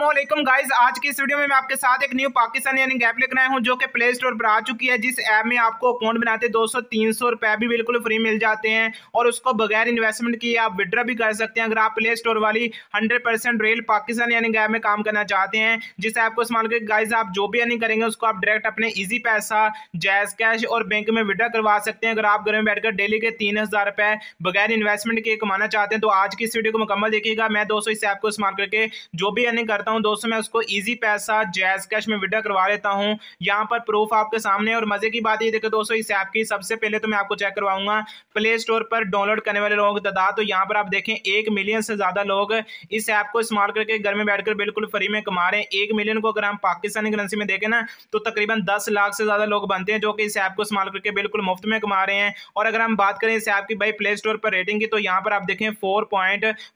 अल्लाम गाइज आज की इस वीडियो में मैं आपके साथ एक न्यू पाकिस्तान यानी ऐप लेकर आया हूँ जो कि प्ले स्टोर पर आ चुकी है जिस ऐप में आपको अकाउंट बनाते दो सौ तीन सौ रुपए भी बिल्कुल फ्री मिल जाते हैं और उसको बगैर इन्वेस्टमेंट किए आप विड्रा भी कर सकते हैं अगर आप प्ले स्टोर वाली हंड्रेड परसेंट रेल पाकिस्तान यानी ऐप में काम करना चाहते हैं जिस ऐप को इस्तेमाल करके गाइज आप जो भी यानी करेंगे उसको आप डायरेक्ट अपने ईजी पैसा जैज कैश और बैंक में विड्रा करवा सकते हैं अगर आप घर में बैठकर डेली के तीन हज़ार बगैर इन्वेस्टमेंट किए कमाना चाहते हैं तो आज की इस वीडियो को मुकम्मल देखिएगा मैं दोस्तों इस ऐप को इस्तेमाल करके जो भी यानी कर करता हूँ दोस्तों मैं उसको ईजी पैसा जैज कैश में विड्रा करवा लेता हूँ यहाँ पर प्रूफ आपके सामने और मजे की बात ये देखो दोस्तों इस ऐप की सबसे पहले तो मैं आपको चेक करवाऊंगा प्ले स्टोर पर डाउनलोड करने वाले लोगों की तादाद तो यहाँ पर आप देखें एक मिलियन से ज़्यादा लोग इस ऐप को इस्तेमाल करके घर में बैठकर बिल्कुल फ्री में कमा रहे हैं एक मिलियन को अगर हम पाकिस्तानी करेंसी में देखें ना तो तकरीबन दस लाख से ज़्यादा लोग बनते हैं जो कि इस ऐप को इस्तेमाल करके बिल्कुल मुफ्त में कमा रहे हैं और अगर हम बात करें इस ऐप की भाई प्ले स्टोर पर रेटिंग की तो यहाँ पर आप देखें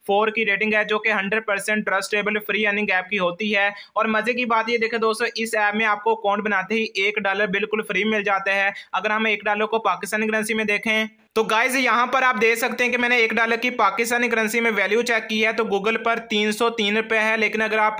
फोर की रेटिंग है जो कि hundred trustable free earning app की होती है और मजे की बात ये देखें दोस्तों इस ऐप में आपको अकाउंट बनाते ही एक डॉलर बिल्कुल फ्री मिल जाता है अगर हम एक डॉलर को पाकिस्तानी करेंसी में देखें तो गाइज यहाँ पर आप देख सकते हैं कि मैंने एक डॉलर की पाकिस्तानी करेंसी में वैल्यू चेक की है तो गूगल पर तीन सौ तीन रुपए है लेकिन अगर आप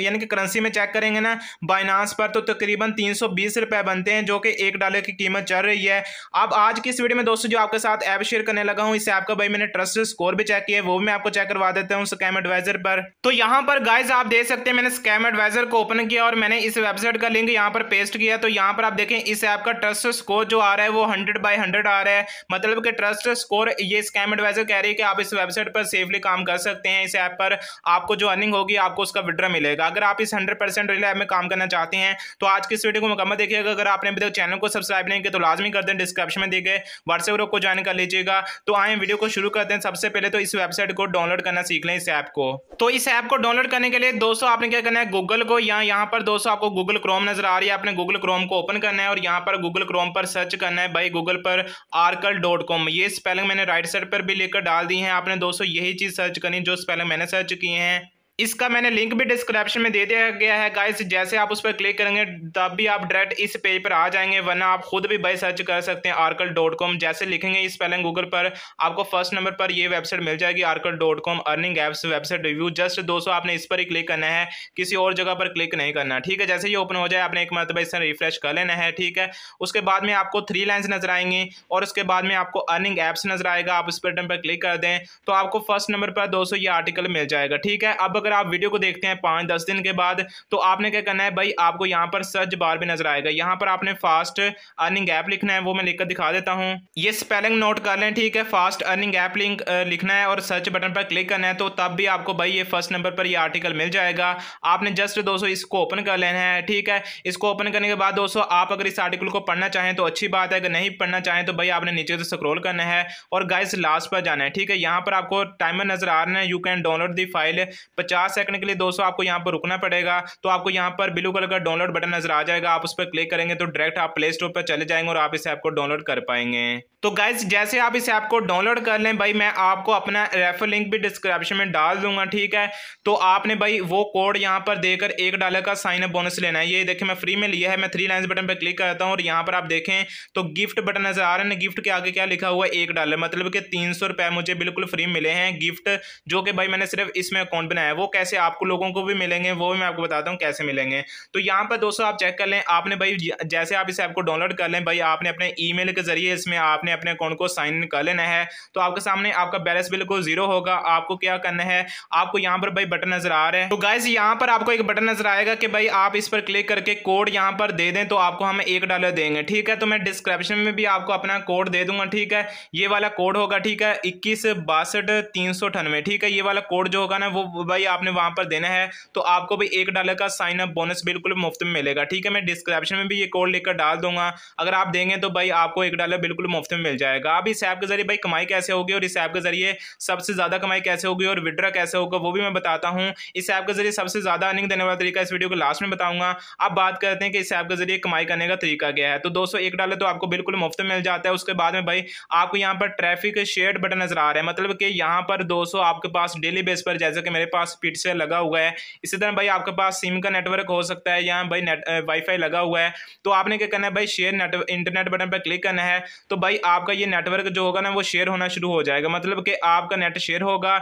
यानी कि करेंसी में चेक करेंगे ना बाइनांस पर तो तकरीबन तीन सौ बीस रुपये बनते हैं जो कि एक डॉलर की कीमत चल रही है अब आज की इस वीडियो में दोस्तों जो आपके साथ ऐप शेयर करने लगा हूँ इस आपका का भाई मैंने ट्रस्ट स्कोर भी चेक किया है वो भी मैं आपको चेक करवा देता हूँ स्कैम एडवाइजर पर तो यहाँ पर गाइज आप देख सकते हैं मैंने स्कैम एडवाइजर को ओपन किया और मैंने इस वेबसाइट का लिंक यहाँ पर पेस्ट किया तो यहाँ पर आप देखें इस ऐप का ट्रस्ट स्कोर जो आ रहा है वो हंड्रेड बाई हंड्रेड आ रहा है मतलब मतलब कि ट्रस्ट स्कोर ये स्कैम एडवाइजर कह रही है कि आप इस वेबसाइट पर सेफली काम कर सकते हैं इस ऐप पर आपको जो अर्निंग होगी आपको उसका विड्रा मिलेगा अगर आप इस हंड्रेड परसेंट रियल ऐप में काम करना चाहते हैं तो आज की इस वीडियो को मुकम्मल देखिएगा अगर आपने अभी तक चैनल को सब्सक्राइब नहीं किया तो लाजमी कर दें डिस्क्रिप्शन में दिए गए व्हाट्सएप ग्रुप को ज्वाइन कर लीजिएगा तो आए वीडियो को शुरू कर दें सबसे पहले तो इस वेबसाइट को डाउनलोड करना सीख लें इस ऐप को तो इस ऐप को डाउनलोड करने के लिए दोस्तों आपने क्या करना है गूगल को या यहाँ पर दोस्तों आपको गूगल क्रोम नजर आ रही है आपने गूगल क्रोम को ओपन करना है और यहाँ पर गूगल क्रोम पर सर्च करना है भाई गूगल पर आर्कल डॉट कॉम ये स्पेलिंग मैंने राइट साइड पर भी लेकर डाल दी है आपने दोस्तों यही चीज़ सर्च करनी जो स्पेलिंग मैंने सर्च किए हैं इसका मैंने लिंक भी डिस्क्रिप्शन में दे दिया गया है गाइस जैसे आप उस पर क्लिक करेंगे तब भी आप डायरेक्ट इस पेज पर आ जाएंगे वरना आप खुद भी बाई सर्च कर सकते हैं आर्कल डॉट कॉम जैसे लिखेंगे इस पहले गूगल पर आपको फर्स्ट नंबर पर ये वेबसाइट मिल जाएगी आर्कल dot com earning apps website review just दोस्तों आपने इस पर ही क्लिक करना है किसी और जगह पर क्लिक नहीं करना ठीक है जैसे ही ओपन हो जाए आपने एक मरतबा इसे रिफ्रेश कर लेना है ठीक है उसके बाद में आपको थ्री लाइन्स नजर आएंगी और उसके बाद में आपको अर्निंग एप्स नजर आएगा आप इस बटन पर क्लिक कर दें तो आपको फर्स्ट नंबर पर दोस्तों ये आर्टिकल मिल जाएगा ठीक है अब अगर आप वीडियो को देखते हैं पाँच दस दिन के बाद तो आपने क्या करना है भाई आपको यहाँ पर सर्च बार भी नजर आएगा यहाँ पर आपने फास्ट अर्निंग ऐप लिखना है वो मैं लिखकर दिखा देता हूँ ये स्पेलिंग नोट कर लें ठीक है फास्ट अर्निंग ऐप लिंक लिखना है और सर्च बटन पर क्लिक करना है तो तब भी आपको भाई ये फर्स्ट नंबर पर ये आर्टिकल मिल जाएगा आपने जस्ट दोस्तों इसको ओपन कर लेना है ठीक है इसको ओपन करने के बाद दोस्तों आप अगर इस आर्टिकल को पढ़ना चाहें तो अच्छी बात है अगर नहीं पढ़ना चाहें तो भाई आपने नीचे से स्क्रोल करना है और गाइस लास्ट पर जाना है ठीक है यहाँ पर आपको टाइमर नजर आ रहा है you can download the file पचास 50 सेकंड के लिए दोस्तों आपको यहाँ पर रुकना पड़ेगा तो आपको यहाँ पर ब्लू कलर का डाउनलोड बटन नजर आ जाएगा आप उस पर क्लिक करेंगे तो डायरेक्ट आप प्ले स्टोर पर चले जाएंगे और आप इस ऐप को डाउनलोड कर पाएंगे तो गाइज जैसे आप इस ऐप को डाउनलोड कर लें भाई मैं आपको अपना रेफर लिंक भी डिस्क्रिप्शन में डाल दूंगा ठीक है तो आपने भाई वो कोड यहाँ पर देकर एक डॉलर का साइन अप बोनस लेना है ये देखिए मैं फ्री में लिया है मैं थ्री लाइन बटन पर क्लिक करता हूँ और यहाँ पर आप देखें तो गिफ्ट बटन नजर आ रहे हैं गिफ्ट के आगे क्या लिखा हुआ है एक डॉलर मतलब कि तीन मुझे बिल्कुल फ्री मिले हैं गिफ्ट जो कि भाई मैंने सिर्फ इसमें अकाउंट बनाया है वो कैसे आपको लोगों को भी मिलेंगे वो भी मैं आपको बताता हूँ कैसे मिलेंगे तो यहाँ पर दोस्तों आप चेक कर लें आपने भाई जैसे आप इस ऐप को डाउनलोड कर लें भाई आपने अपने ई के जरिए इसमें आपने अपने अकाउंट को साइन इन कर लेना है तो आपके सामने आपका बैलेंस बिल्कुल जीरो होगा आपको क्या करना है आपको यहाँ पर भाई बटन नजर आ रहे हैं तो गाइज यहाँ पर आपको एक बटन नजर आएगा कि भाई आप इस पर क्लिक करके कोड यहाँ पर दे दें तो आपको हम एक डॉलर देंगे ठीक है तो मैं डिस्क्रिप्शन में भी आपको अपना कोड दे दूंगा ठीक है ये वाला कोड होगा ठीक है इक्कीस बासठ तीन सौ अठानवे ठीक है ये वाला कोड जो होगा ना वो भाई आपने वहाँ पर देना है तो आपको भी एक डॉलर का साइन अप बोनस बिल्कुल मुफ्त में मिलेगा ठीक है मैं डिस्क्रिप्शन में भी ये कोड लेकर डाल दूंगा अगर आप देंगे तो भाई आपको एक डॉलर बिल्कुल मुफ्त में मिल जाएगा आप इस ऐप के जरिए भाई कमाई कैसे होगी और इस ऐप के जरिए सबसे ज़्यादा कमाई कैसे होगी और विड्रा कैसे होगा वो भी मैं बताता हूँ इस ऐप के जरिए सबसे ज़्यादा अर्निंग देने वाला तरीका इस वीडियो को लास्ट में बताऊँगा अब बात करते हैं कि इस ऐप के जरिए कमाई करने का तरीका क्या है तो दोस्तों एक डॉलर तो आपको बिल्कुल मुफ्त में मिल जाता है उसके बाद में भाई आपको यहाँ पर ट्रैफिक शेड बटन नज़र आ रहा है मतलब कि यहाँ पर दोस्तों आपके पास डेली बेस पर जैसे कि मेरे पास स्पीड से लगा हुआ है इसी तरह भाई आपके पास सिम का नेटवर्क हो सकता है यहाँ भाई नेट वाईफाई लगा हुआ है तो आपने क्या करना है भाई शेयर नेटवर्क इंटरनेट बटन पर क्लिक करना है तो भाई आपका ये नेटवर्क जो होगा ना वो शेयर होना शुरू हो जाएगा मतलब कि आपका नेट शेयर होगा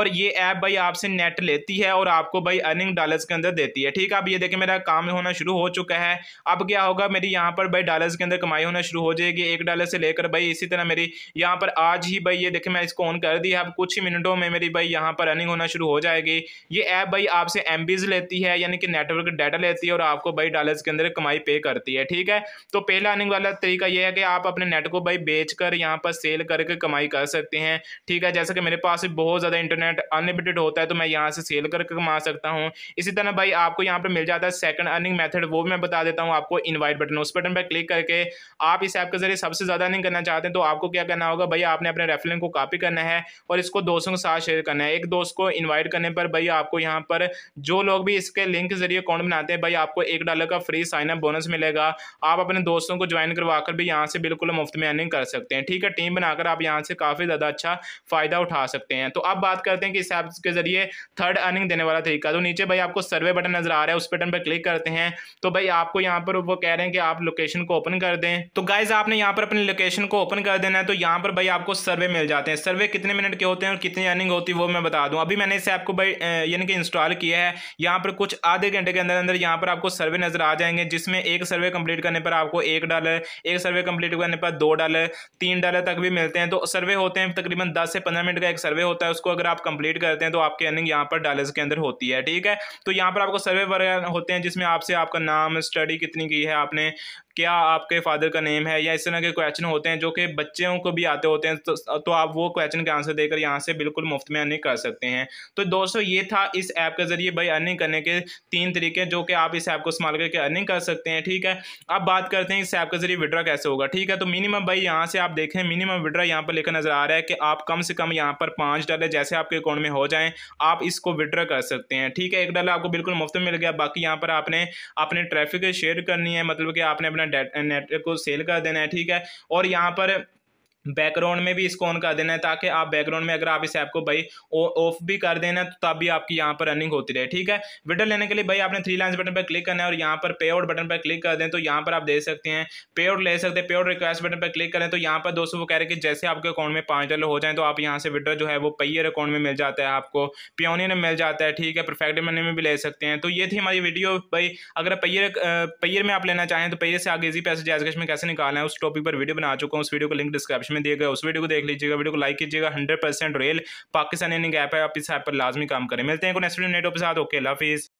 और ये ऐप भाई आपसे नेट लेती है और आपको भाई अर्निंग डॉलर्स के अंदर देती है ठीक है आप ये देखें मेरा काम होना शुरू हो चुका है अब क्या होगा मेरी यहाँ पर भाई डॉलर्स के अंदर कमाई होना शुरू हो जाएगी एक डॉलर से लेकर भाई इसी तरह मेरी यहाँ पर आज ही भाई ये देखें मैं इसको ऑन कर दिया अब कुछ ही मिनटों में मेरी भाई यहाँ पर अर्निंग होना शुरू हो जाएगी ये ऐप भाई आपसे एम लेती है यानी कि नेटवर्क डाटा लेती है और आपको भाई डॉलर्स के अंदर कमाई पे करती है ठीक है तो पहला आने वाला तरीका यह है कि आप अपने नेट को भाई बेच कर यहाँ पर सेल करके कमाई कर सकते हैं ठीक है जैसे कि मेरे पास बहुत ज़्यादा इंटरनेट अनलिमिटेड होता है तो मैं यहाँ से सेल करके कमा सकता हूँ इसी तरह भाई आपको यहाँ पर मिल जाता है सेकंड अर्निंग मेथड वो भी मैं बता देता हूँ आपको इनवाइट बटन उस बटन पर क्लिक करके आप इस ऐप के जरिए सबसे ज़्यादा अर्निंग करना चाहते हैं तो आपको क्या करना होगा भाई आपने अपने रेफरेंस को कॉपी करना है और इसको दोस्तों के साथ शेयर करना है एक दोस्त को इन्वाइट करने पर भाई आपको यहाँ पर जो लोग भी इसके लिंक के जरिए अकाउंट बनाते हैं भाई आपको एक डॉलर का फ्री साइनअप बोनस मिलेगा आप अपने दोस्तों को ज्वाइन करवा कर भी यहाँ से बिल्कुल मुफ्त में अर्निंग कर सकते हैं ठीक है टीम बनाकर आप यहाँ से काफ़ी ज़्यादा अच्छा फ़ायदा उठा सकते हैं तो अब बात करते हैं कि इस ऐप के जरिए थर्ड अर्निंग देने वाला तरीका तो नीचे भाई आपको सर्वे बटन नज़र आ रहा है उस बटन पर क्लिक करते हैं तो भाई आपको यहाँ पर वो कह रहे हैं कि आप लोकेशन को ओपन कर दें तो गाइज आपने यहाँ पर अपनी लोकेशन को ओपन कर देना है तो यहाँ पर भाई आपको सर्वे मिल जाते हैं सर्वे कितने मिनट के होते हैं और कितनी अर्निंग होती है वो मैं बता दूँ अभी मैंने इस ऐप को भाई यानी कि इंस्टॉल किया है यहाँ पर कुछ आधे घंटे के अंदर अंदर यहाँ पर आपको सर्वे नज़र आ जाएंगे जिसमें एक सर्वे कंप्लीट करने पर आपको एक डॉलर एक सर्वे कंप्लीट करने पर दो डॉलर तीन डॉलर तक भी मिलते हैं तो सर्वे होते हैं तकरीबन दस से पंद्रह मिनट का एक सर्वे होता है उसको अगर आप कंप्लीट करते हैं तो आपकी अर्निंग यहाँ पर डॉलर्स के अंदर होती है ठीक है तो यहाँ पर आपको सर्वे वगैरह होते हैं जिसमें आपसे आपका नाम स्टडी कितनी की है आपने क्या आपके फादर का नेम है या इस तरह के क्वेश्चन होते हैं जो कि बच्चों को भी आते होते हैं तो, तो आप वो क्वेश्चन के आंसर देकर यहाँ से बिल्कुल मुफ्त में अर्निंग कर सकते हैं तो दोस्तों ये था इस ऐप के ज़रिए भाई अर्निंग करने के तीन तरीके जो कि आप इस ऐप को इस्तेमाल करके अर्निंग कर सकते हैं ठीक है अब बात करते हैं इस ऐप के ज़रिए विड्रा कैसे होगा ठीक है तो मिनिमम भाई यहाँ से आप देखें मिनिमम विड्रा यहाँ पर लेकर नज़र आ रहा है कि आप कम से कम यहाँ पर पाँच डॉलर जैसे आपके अकाउंट में हो जाए आप इसको विड्रा कर सकते हैं ठीक है एक डॉलर आपको बिल्कुल मुफ्त मिल गया बाकी यहाँ पर आपने अपने ट्रैफिक शेयर करनी है मतलब कि आपने अपना डेट नेट को सेल कर देना है ठीक है और यहाँ पर बैकग्राउंड में भी इसको ऑन कर देना है ताकि आप बैकग्राउंड में अगर आप इस ऐप को भाई ऑफ भी कर देना तो तब भी आपकी यहाँ पर रनिंग होती रहे ठीक है विडर लेने के लिए भाई आपने थ्री लाइन्स बटन पर क्लिक करना है और यहाँ पर पे आउट बटन पर क्लिक कर दें तो यहाँ पर आप दे सकते हैं पे आउट ले सकते हैं पे आउट रिक्वेस्ट बटन पर क्लिक करें तो यहाँ पर दोस्तों वो कह रहे हैं कि जैसे आपके अकाउंट में पाँच डॉलर हो जाए तो आप यहाँ से विड्रॉ जो है वो पेयर अकाउंट में मिल जाता है आपको पियोनी में मिल जाता है ठीक है परफेक्ट मनी में भी ले सकते हैं तो ये थी हमारी वीडियो भाई अगर पेयर पेयर में आप लेना चाहें तो पेयर से आगे इजी पैसे जैसे में कैसे निकालना है उस टॉपिक पर वीडियो बना चुका हूँ उस वीडियो का लिंक डिस्क्रिप्शन में दिए गए उस वीडियो को देख लीजिएगा वीडियो को लाइक कीजिएगा hundred percent Pakistan Pakistani app है आप इस ऐप पर लाजमी काम करें मिलते हैं नेक्स्ट वीडियो नेटो के साथ ओके लाफिज